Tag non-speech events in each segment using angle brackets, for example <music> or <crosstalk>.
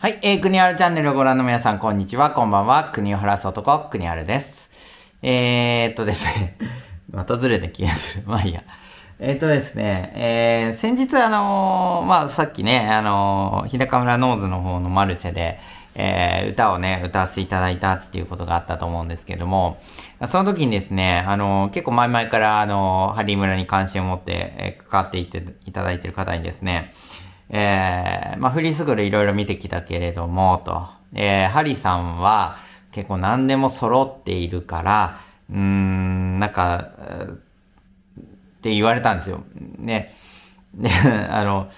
はい、えー、国原チャンネルをご覧の皆さん、こんにちは、こんばんは、国を晴らす男、国原です。えー、っとですね、<laughs> またずれた気がする。まあいいや。えー、っとですね、えー、先日あのー、まあさっきね、あのー、日高村ノーズの方のマルシェで、えー、歌をね、歌わせていただいたっていうことがあったと思うんですけども、その時にですね、あの、結構前々から、あの、ハリー村に関心を持って、えー、関わっていていただいている方にですね、えー、まあ、フリースクールいろいろ見てきたけれども、と。えー、ハリさんは結構何でも揃っているから、うーん、なんか、って言われたんですよ。ね。ね <laughs> あの、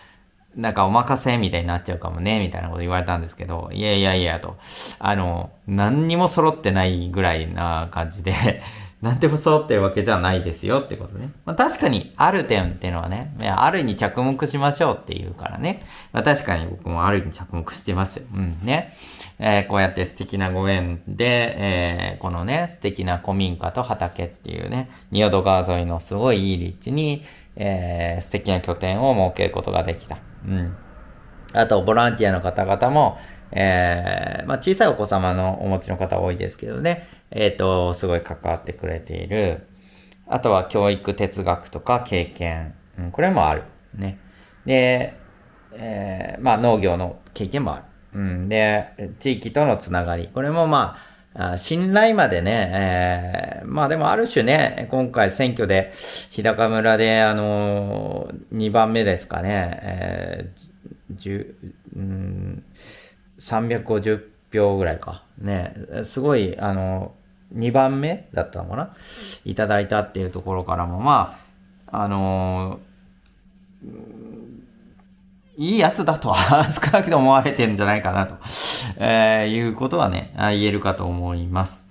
なんかお任せみたいになっちゃうかもね、みたいなこと言われたんですけど、いやいやいやと、あの、何にも揃ってないぐらいな感じで何でも揃っていうわけじゃないですよってことね。まあ、確かにある点っていうのはね、いやあるに着目しましょうっていうからね。まあ、確かに僕もあるに着目してますうんね。えー、こうやって素敵なご縁で、えー、このね、素敵な古民家と畑っていうね、仁淀川沿いのすごいいい立地に、えー、素敵な拠点を設けることができた。うん。あと、ボランティアの方々も、えー、まあ、小さいお子様のお持ちの方多いですけどね、えっ、ー、と、すごい関わってくれている。あとは教育哲学とか経験。うん、これもある。ね。で、えー、まあ、農業の経験もある。うん。で、地域とのつながり。これもまあ、信頼までね、えー、まあでもある種ね、今回選挙で、日高村で、あのー、2番目ですかね、えー、うん、350票ぐらいか。ね、すごい、あの、2番目だったのかないただいたっていうところからも、まあ、あのいいやつだとは <laughs> 少なくとも思われてんじゃないかなと、えー、いうことはね、言えるかと思います。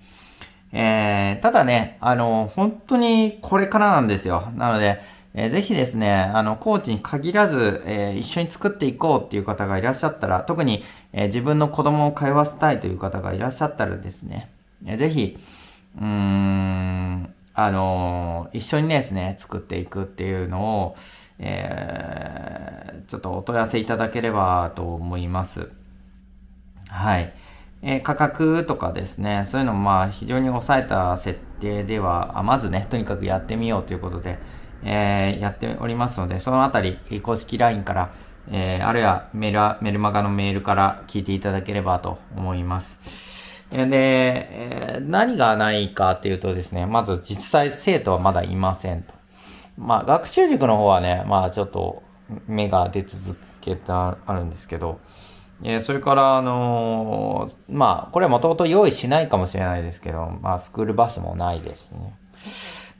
えー、ただね、あの、本当にこれからなんですよ。なので、えー、ぜひですね、あの、コーチに限らず、えー、一緒に作っていこうっていう方がいらっしゃったら、特に、えー、自分の子供を通わせたいという方がいらっしゃったらですね、えー、ぜひ、うーん、あの一緒にですね、作っていくっていうのを、えちょっとお問い合わせいただければと思います。はい。え価格とかですね、そういうのもまあ非常に抑えた設定では、あまずね、とにかくやってみようということで、えー、やっておりますので、そのあたり、公式 LINE から、えー、あるいはメルメルマガのメールから聞いていただければと思います。で、え何がないかっていうとですね、まず実際生徒はまだいませんと。まあ、学習塾の方はね、まあ、ちょっと芽が出続けてあるんですけど、えそれから、あのまあ、これはもともと用意しないかもしれないですけど、まあ、スクールバスもないですね。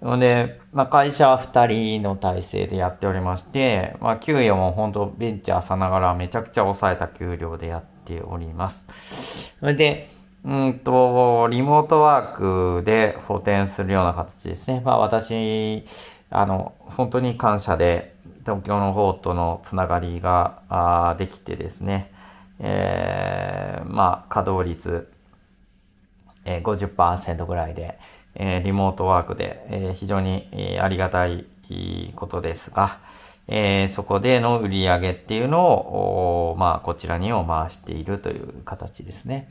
ので、まあ、会社は2人の体制でやっておりまして、まあ、給与も本当ベンチャーさながらめちゃくちゃ抑えた給料でやっております。それで、うんと、リモートワークで補填するような形ですね。まあ私、あの、本当に感謝で、東京の方とのつながりがあできてですね、えー、まあ稼働率、えー、50%ぐらいで、えリモートワークで、え非常に、えありがたいことですが、えそこでの売り上げっていうのを、まあ、こちらにを回しているという形ですね。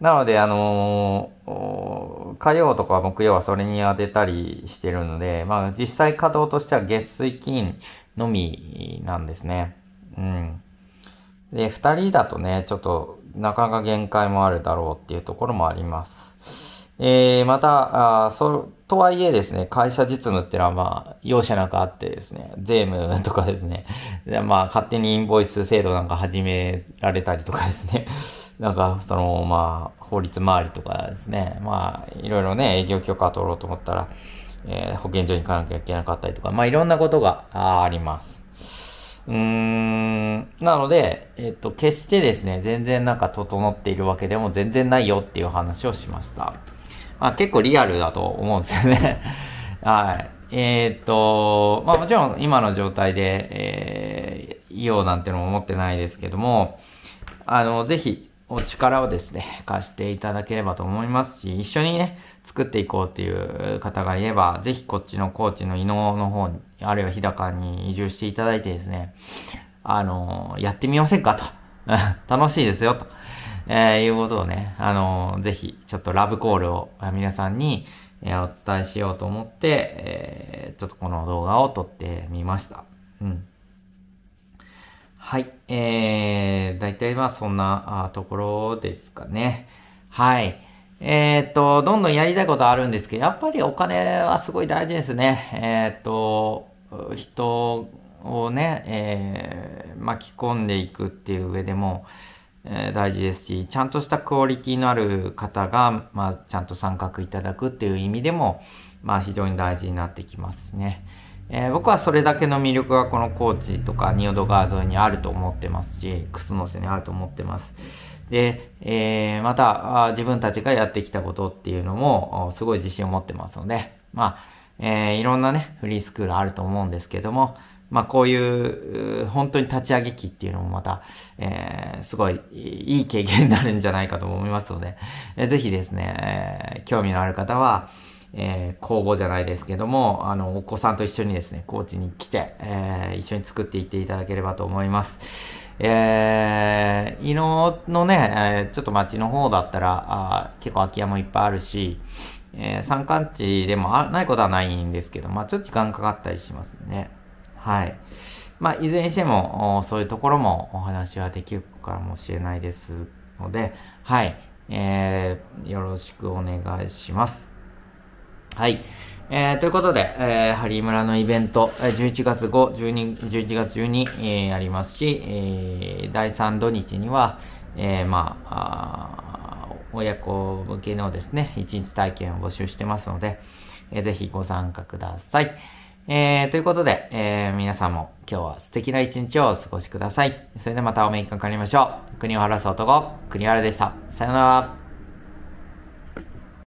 なので、あのー、火曜とか木曜はそれに当てたりしてるので、まあ実際稼働としては月水金のみなんですね。うん。で、二人だとね、ちょっとなかなか限界もあるだろうっていうところもあります。えー、また、あそ、とはいえですね、会社実務ってのはまあ、容赦なくあってですね、税務とかですね、まあ、勝手にインボイス制度なんか始められたりとかですね、<laughs> なんか、その、まあ、法律周りとかですね、まあ、いろいろね、営業許可取ろうと思ったら、えー、保健所に行かなきゃいけなかったりとか、まあ、いろんなことがあります。うーんなので、えっと、決してですね、全然なんか整っているわけでも全然ないよっていう話をしました。まあ、結構リアルだと思うんですよね。<laughs> はい。えー、っと、まあもちろん今の状態で、えー、ようなんてのも思ってないですけども、あの、ぜひお力をですね、貸していただければと思いますし、一緒にね、作っていこうっていう方がいれば、ぜひこっちの高知の伊能の方に、あるいは日高に移住していただいてですね、あの、やってみませんかと。<laughs> 楽しいですよと。えー、いうことをね、あのー、ぜひ、ちょっとラブコールを皆さんに、えー、お伝えしようと思って、えー、ちょっとこの動画を撮ってみました。うん。はい。えー、大体まあそんなところですかね。はい。えー、っと、どんどんやりたいことあるんですけど、やっぱりお金はすごい大事ですね。えー、っと、人をね、えー、巻き込んでいくっていう上でも、え大事ですし、ちゃんとしたクオリティのある方が、まあ、ちゃんと参画いただくっていう意味でも、まあ、非常に大事になってきますね。えー、僕はそれだけの魅力がこの高知とか仁淀川沿いにあると思ってますし、楠瀬にあると思ってます。で、えー、また自分たちがやってきたことっていうのもすごい自信を持ってますので、まあ、えー、いろんなね、フリースクールあると思うんですけども、まあこういう本当に立ち上げ期っていうのもまた、えー、すごいいい経験になるんじゃないかと思いますので、えー、ぜひですね、えー、興味のある方は、えー、公募じゃないですけども、あの、お子さんと一緒にですね、高知に来て、えー、一緒に作っていっていただければと思います。えー、伊野のね、えー、ちょっと町の方だったら、あ結構空き家もいっぱいあるし、えー、山間地でもないことはないんですけど、まあちょっと時間かかったりしますね。はい。まあ、いずれにしても、そういうところもお話はできるかもしれないですので、はい。えー、よろしくお願いします。はい。えー、ということで、えー、ハリー村のイベント、11月5、12、11月中に、えー、ありますし、えー、第3土日には、えー、まあ、あ親子向けのですね、一日体験を募集してますので、えー、ぜひご参加ください。えー、ということで、えー、皆さんも今日は素敵な一日をお過ごしください。それではまたお目にかかりましょう。国を晴らす男、国原でした。さよなら。